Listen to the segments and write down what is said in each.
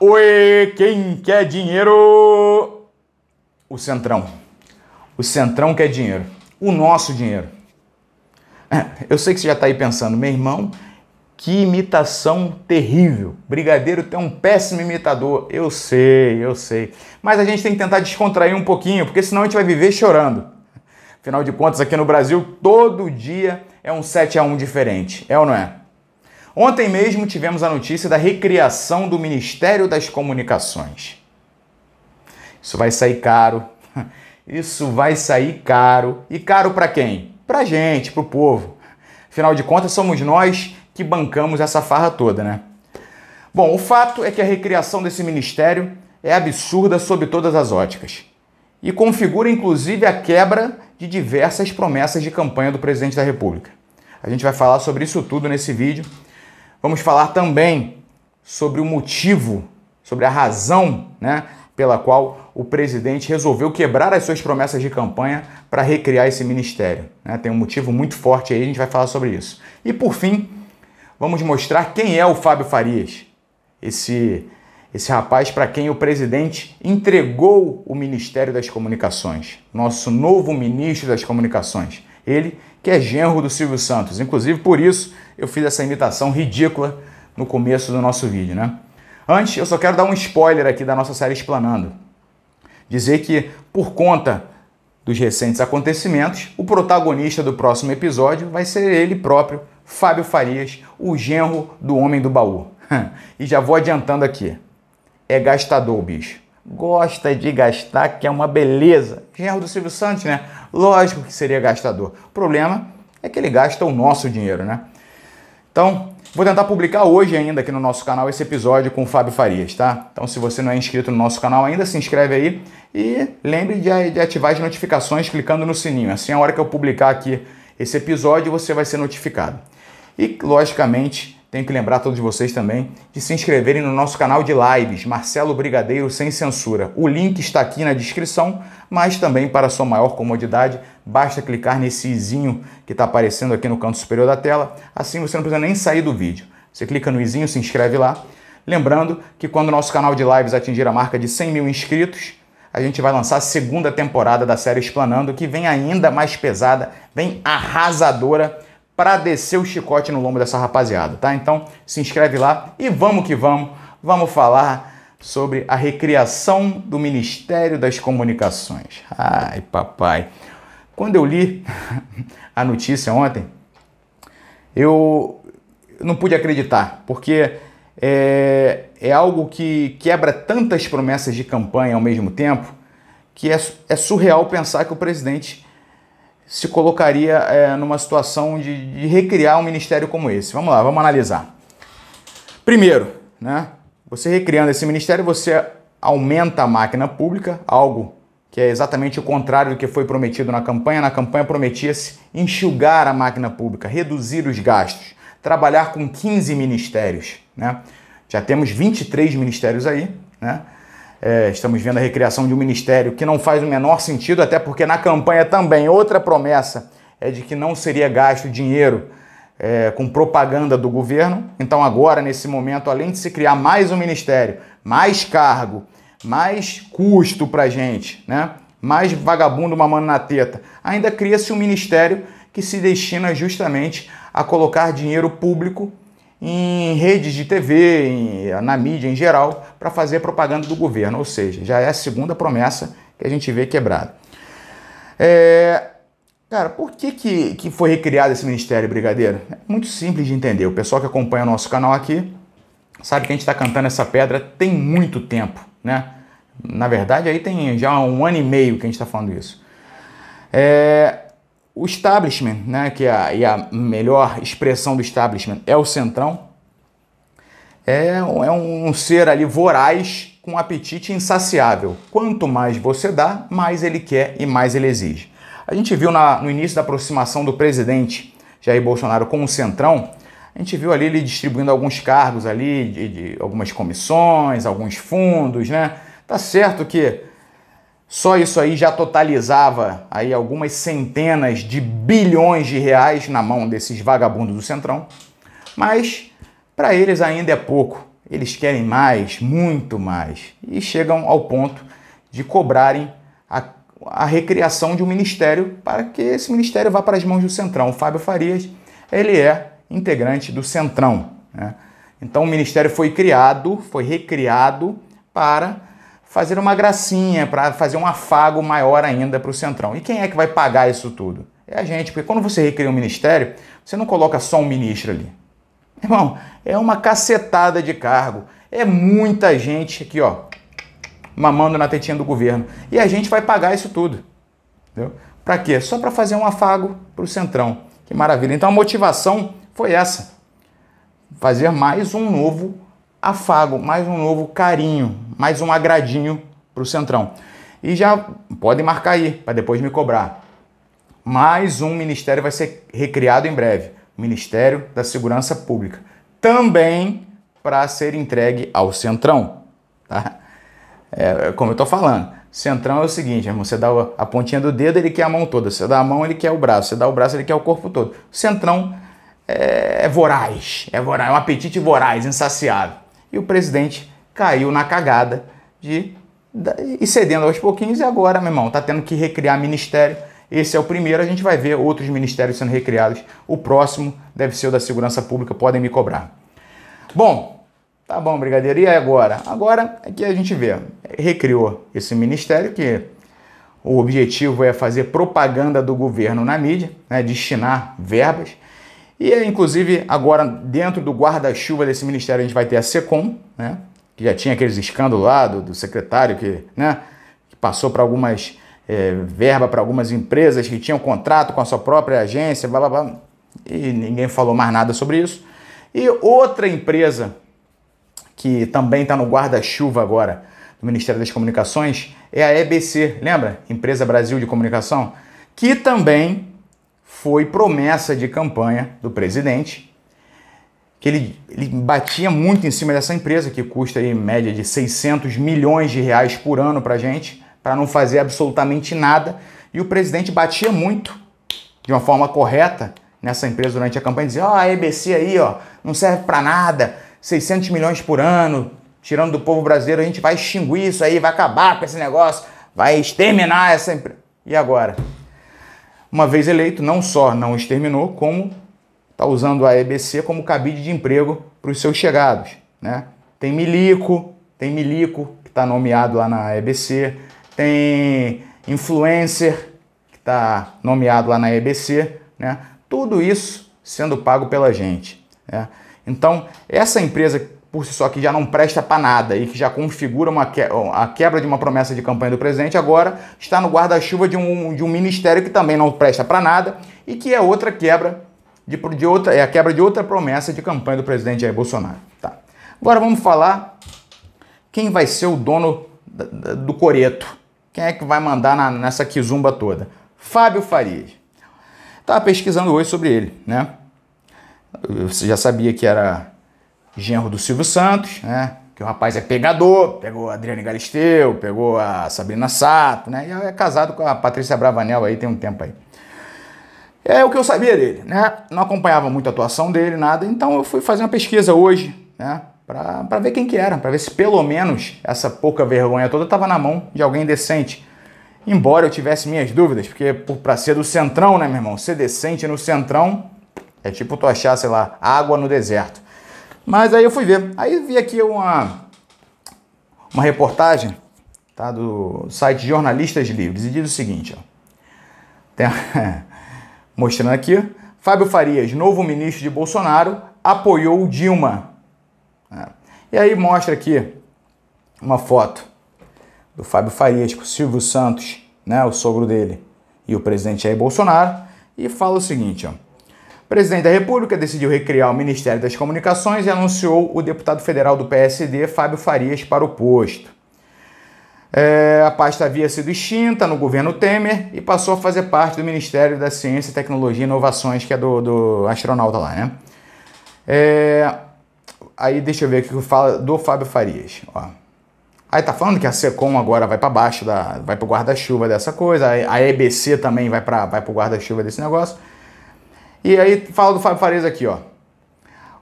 oi, quem quer dinheiro? O Centrão. O Centrão quer dinheiro. O nosso dinheiro. É, eu sei que você já está aí pensando, meu irmão, que imitação terrível. Brigadeiro tem um péssimo imitador. Eu sei, eu sei. Mas a gente tem que tentar descontrair um pouquinho, porque senão a gente vai viver chorando. Afinal de contas, aqui no Brasil, todo dia é um 7 a 1 diferente. É ou não é? Ontem mesmo tivemos a notícia da recriação do Ministério das Comunicações. Isso vai sair caro. Isso vai sair caro. E caro para quem? Para gente, para o povo. Afinal de contas, somos nós que bancamos essa farra toda, né? Bom, o fato é que a recriação desse ministério é absurda sob todas as óticas e configura inclusive a quebra de diversas promessas de campanha do presidente da República. A gente vai falar sobre isso tudo nesse vídeo. Vamos falar também sobre o motivo, sobre a razão né, pela qual o presidente resolveu quebrar as suas promessas de campanha para recriar esse ministério. Né? Tem um motivo muito forte aí, a gente vai falar sobre isso. E por fim, vamos mostrar quem é o Fábio Farias, esse, esse rapaz para quem o presidente entregou o Ministério das Comunicações, nosso novo ministro das Comunicações. Ele que é genro do Silvio Santos. Inclusive, por isso eu fiz essa imitação ridícula no começo do nosso vídeo, né? Antes, eu só quero dar um spoiler aqui da nossa série Explanando. Dizer que, por conta dos recentes acontecimentos, o protagonista do próximo episódio vai ser ele próprio, Fábio Farias, o genro do Homem do Baú. e já vou adiantando aqui: é gastador, bicho gosta de gastar, que é uma beleza. Genro do Silvio Santos, né? Lógico que seria gastador. O problema é que ele gasta o nosso dinheiro, né? Então, vou tentar publicar hoje ainda aqui no nosso canal esse episódio com o Fábio Farias, tá? Então, se você não é inscrito no nosso canal ainda, se inscreve aí e lembre de ativar as notificações clicando no sininho. Assim, a hora que eu publicar aqui esse episódio, você vai ser notificado. E, logicamente, tenho que lembrar todos vocês também de se inscreverem no nosso canal de lives, Marcelo Brigadeiro Sem Censura. O link está aqui na descrição, mas também para sua maior comodidade, basta clicar nesse izinho que está aparecendo aqui no canto superior da tela. Assim você não precisa nem sair do vídeo. Você clica no izinho, se inscreve lá. Lembrando que quando o nosso canal de lives atingir a marca de 100 mil inscritos, a gente vai lançar a segunda temporada da série Explanando, que vem ainda mais pesada, vem arrasadora para descer o chicote no lombo dessa rapaziada, tá? Então se inscreve lá e vamos que vamos, vamos falar sobre a recriação do Ministério das Comunicações. Ai, papai. Quando eu li a notícia ontem, eu não pude acreditar, porque é, é, algo que quebra tantas promessas de campanha ao mesmo tempo que é, é surreal pensar que o presidente se colocaria é, numa situação de, de, recriar um ministério como esse? Vamos lá, vamos analisar. Primeiro, né, você recriando esse ministério, você aumenta a máquina pública, algo que é exatamente o contrário do que foi prometido na campanha. Na campanha prometia-se enxugar a máquina pública, reduzir os gastos, trabalhar com 15 ministérios. Né? Já temos 23 ministérios aí, né? É, estamos vendo a recriação de um ministério que não faz o menor sentido, até porque na campanha também outra promessa é de que não seria gasto dinheiro é, com propaganda do governo. Então, agora, nesse momento, além de se criar mais um ministério, mais cargo, mais custo para gente, né? mais vagabundo mamando na teta, ainda cria-se um ministério que se destina justamente a colocar dinheiro público em redes de TV, em, na mídia em geral, para fazer propaganda do governo. Ou seja, já é a segunda promessa que a gente vê quebrada. É, Cara, por que, que, que foi recriado esse Ministério Brigadeiro? É muito simples de entender. O pessoal que acompanha o nosso canal aqui sabe que a gente está cantando essa pedra tem muito tempo, né? Na verdade, aí tem já um ano e meio que a gente está falando isso. É, o establishment, né, que é e a melhor expressão do establishment é o centrão, é um, é, um ser ali voraz com apetite insaciável. Quanto mais você dá, mais ele quer e mais ele exige. A gente viu na, no início da aproximação do presidente Jair Bolsonaro com o Centrão, a gente viu ali ele distribuindo alguns cargos ali, de, de algumas comissões, alguns fundos, né? Tá certo que só isso aí já totalizava aí algumas centenas de bilhões de reais na mão desses vagabundos do Centrão. Mas para eles ainda é pouco. Eles querem mais, muito mais. E chegam ao ponto de cobrarem a, a recriação de um ministério para que esse ministério vá para as mãos do Centrão. O Fábio Farias, ele é integrante do Centrão. Né? Então o ministério foi criado, foi recriado para fazer uma gracinha, para fazer um afago maior ainda para o Centrão. E quem é que vai pagar isso tudo? É a gente, porque quando você recria um ministério, você não coloca só um ministro ali. Irmão, é uma cacetada de cargo. É muita gente aqui, ó, mamando na tetinha do governo. E a gente vai pagar isso tudo. Entendeu? Para quê? Só para fazer um afago para o Centrão. Que maravilha. Então a motivação foi essa: fazer mais um novo afago, mais um novo carinho, mais um agradinho para o Centrão. E já podem marcar aí para depois me cobrar. Mais um ministério vai ser recriado em breve, Ministério da Segurança Pública, também para ser entregue ao Centrão, tá? É, como eu estou falando, Centrão é o seguinte, irmão, você dá a pontinha do dedo, ele quer a mão toda, você dá a mão, ele quer o braço, você dá o braço, ele quer o corpo todo. Centrão é, é voraz, é voraz, é um apetite voraz, insaciável. E o presidente caiu na cagada de e cedendo aos pouquinhos e agora, meu irmão, tá tendo que recriar ministério. Esse é o primeiro, a gente vai ver outros ministérios sendo recriados. O próximo deve ser o da segurança pública, podem me cobrar. Bom, tá bom, brigadeiro. E agora? Agora é que a gente vê, recriou esse ministério que o objetivo é fazer propaganda do governo na mídia, né, destinar verbas. E, inclusive, agora dentro do guarda-chuva desse ministério a gente vai ter a SECOM, né, que já tinha aqueles escândalos lá do, do secretário que, né, que passou para algumas é, verba para algumas empresas que tinham contrato com a sua própria agência, blá, blá, blá, e ninguém falou mais nada sobre isso. E outra empresa que também está no guarda-chuva agora do Ministério das Comunicações é a EBC, lembra? Empresa Brasil de Comunicação, que também foi promessa de campanha do presidente que ele, ele batia muito em cima dessa empresa, que custa aí, em média de 600 milhões de reais por ano para gente, para não fazer absolutamente nada. E o presidente batia muito, de uma forma correta, nessa empresa durante a campanha, dizia, ó, oh, a EBC aí, ó, não serve para nada, 600 milhões por ano, tirando do povo brasileiro, a gente vai extinguir isso aí, vai acabar com esse negócio, vai exterminar essa empresa. E agora? Uma vez eleito, não só não exterminou, como está usando a EBC como cabide de emprego para os seus chegados. Né? Tem Milico, tem Milico, que está nomeado lá na EBC, tem Influencer, que está nomeado lá na EBC, né? tudo isso sendo pago pela gente. Né? Então, essa empresa por si só que já não presta para nada e que já configura uma que... a quebra de uma promessa de campanha do presidente, agora está no guarda-chuva de um, de um ministério que também não presta para nada e que é outra quebra de, de outra, é a quebra de outra promessa de campanha do presidente Jair Bolsonaro. Tá. Agora vamos falar quem vai ser o dono do coreto. Quem é que vai mandar na, nessa quizumba toda? Fábio Farias. Estava pesquisando hoje sobre ele, né? Você já sabia que era genro do Silvio Santos, né? Que o rapaz é pegador, pegou a Adriane Galisteu, pegou a Sabrina Sato, né? E é casado com a Patrícia Bravanel aí tem um tempo aí. É o que eu sabia dele, né? Não acompanhava muito a atuação dele, nada. Então eu fui fazer uma pesquisa hoje, né? Para ver quem que era, para ver se pelo menos essa pouca vergonha toda estava na mão de alguém decente. Embora eu tivesse minhas dúvidas, porque para ser do centrão, né, meu irmão? Ser decente no centrão é tipo tu achar, sei lá, água no deserto. Mas aí eu fui ver. Aí vi aqui uma, uma reportagem tá, do site Jornalistas Livres e diz o seguinte: ó. Tem, Mostrando aqui, Fábio Farias, novo ministro de Bolsonaro, apoiou Dilma. É. E aí mostra aqui uma foto do Fábio Farias com o Silvio Santos, né, o sogro dele, e o presidente Jair Bolsonaro, e fala o seguinte, ó. O presidente da República decidiu recriar o Ministério das Comunicações e anunciou o deputado federal do PSD, Fábio Farias, para o posto. É, a pasta havia sido extinta no governo Temer e passou a fazer parte do Ministério da Ciência, Tecnologia e Inovações, que é do, do astronauta lá, né? É, aí deixa eu ver o que fala do Fábio Farias. Ó. Aí tá falando que a Secom agora vai para baixo, da, vai para o guarda-chuva dessa coisa, a EBC também vai para vai o guarda-chuva desse negócio. E aí fala do Fábio Farias aqui, ó.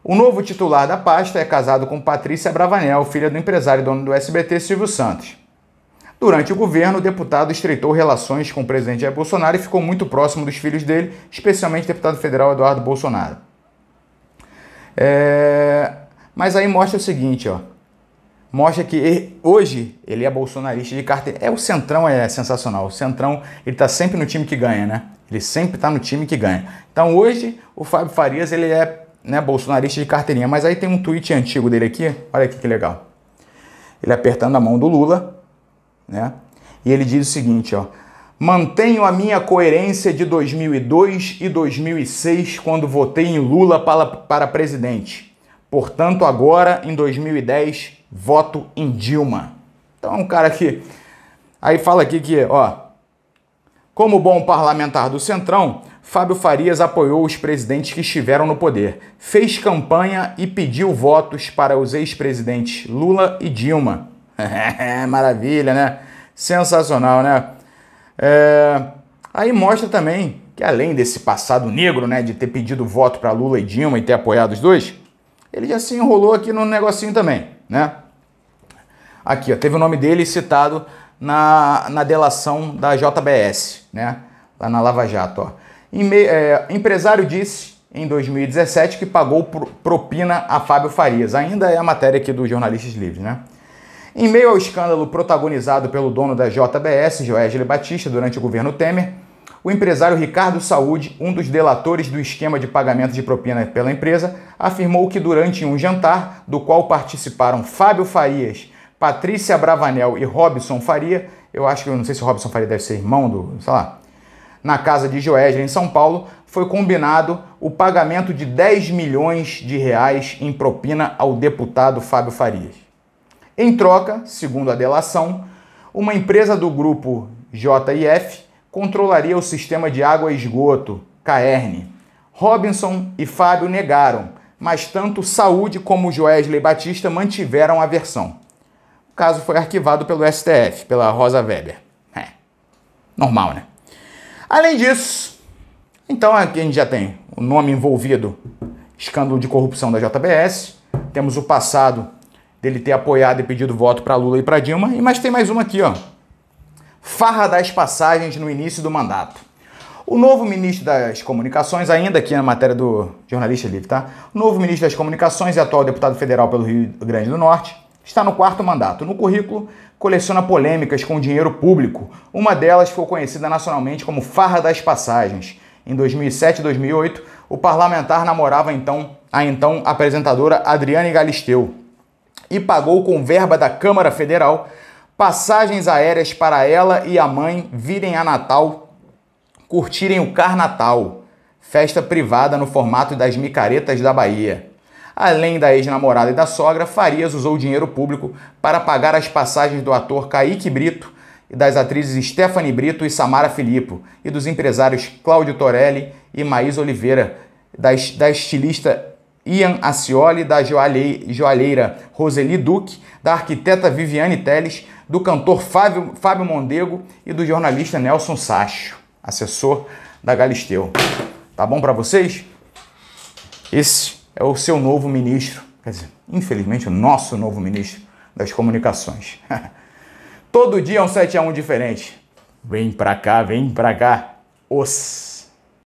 O novo titular da pasta é casado com Patrícia Bravanel, filha do empresário e dono do SBT Silvio Santos. Durante o governo, o deputado estreitou relações com o presidente Jair Bolsonaro e ficou muito próximo dos filhos dele, especialmente o deputado federal Eduardo Bolsonaro. É... Mas aí mostra o seguinte, ó. Mostra que ele, hoje ele é bolsonarista de carteira. É o Centrão é sensacional. O Centrão, ele tá sempre no time que ganha, né? Ele sempre tá no time que ganha. Então hoje o Fábio Farias, ele é, né, bolsonarista de carteirinha, mas aí tem um tweet antigo dele aqui. Olha aqui que legal. Ele apertando a mão do Lula, né? E ele diz o seguinte, ó: Mantenho a minha coerência de 2002 e 2006 quando votei em Lula para, para presidente. Portanto, agora em 2010, voto em Dilma. Então, é um cara que aí fala aqui que, ó, como bom parlamentar do Centrão, Fábio Farias apoiou os presidentes que estiveram no poder, fez campanha e pediu votos para os ex-presidentes Lula e Dilma. Maravilha, né? Sensacional, né? É... Aí mostra também que além desse passado negro, né, de ter pedido voto para Lula e Dilma e ter apoiado os dois, ele já se enrolou aqui no negocinho também, né? Aqui, ó, teve o nome dele citado na, na delação da JBS, né? Lá na Lava Jato, ó. é, empresário disse em 2017 que pagou propina a Fábio Farias. Ainda é a matéria aqui do Jornalistas Livres, né? Em meio ao escândalo protagonizado pelo dono da JBS, Joesley Batista, durante o governo Temer, o empresário Ricardo Saúde, um dos delatores do esquema de pagamento de propina pela empresa, afirmou que durante um jantar, do qual participaram Fábio Farias, Patrícia Bravanel e Robson Faria, eu acho que eu não sei se Robson Faria deve ser irmão do, sei lá, na casa de Joesley, em São Paulo, foi combinado o pagamento de 10 milhões de reais em propina ao deputado Fábio Farias. Em troca, segundo a delação, uma empresa do grupo JIF controlaria o sistema de água e esgoto, CAERN. Robinson e Fábio negaram, mas tanto Saúde como Joesley Batista mantiveram a versão. O caso foi arquivado pelo STF, pela Rosa Weber. É, normal, né? Além disso, então aqui a gente já tem o nome envolvido, escândalo de corrupção da JBS, temos o passado dele ter apoiado e pedido voto para Lula e para Dilma. E mas tem mais uma aqui, ó. Farra das passagens no início do mandato. O novo ministro das Comunicações, ainda aqui na matéria do jornalista livre, tá? O novo ministro das Comunicações e atual deputado federal pelo Rio Grande do Norte está no quarto mandato. No currículo, coleciona polêmicas com dinheiro público. Uma delas foi conhecida nacionalmente como Farra das Passagens. Em 2007 e 2008, o parlamentar namorava então a então apresentadora Adriane Galisteu, e pagou com verba da Câmara Federal passagens aéreas para ela e a mãe virem a Natal curtirem o Carnatal, festa privada no formato das micaretas da Bahia. Além da ex-namorada e da sogra, Farias usou dinheiro público para pagar as passagens do ator Kaique Brito e das atrizes Stephanie Brito e Samara Filippo e dos empresários Cláudio Torelli e Maís Oliveira, da, da estilista Ian Acioli, da joalheira Roseli Duque, da arquiteta Viviane Teles, do cantor Fábio, Fábio Mondego e do jornalista Nelson Sacho, assessor da Galisteu. Tá bom para vocês? Esse é o seu novo ministro, quer dizer, infelizmente, o nosso novo ministro das comunicações. Todo dia é um 7 a 1 diferente. Vem pra cá, vem pra cá. Os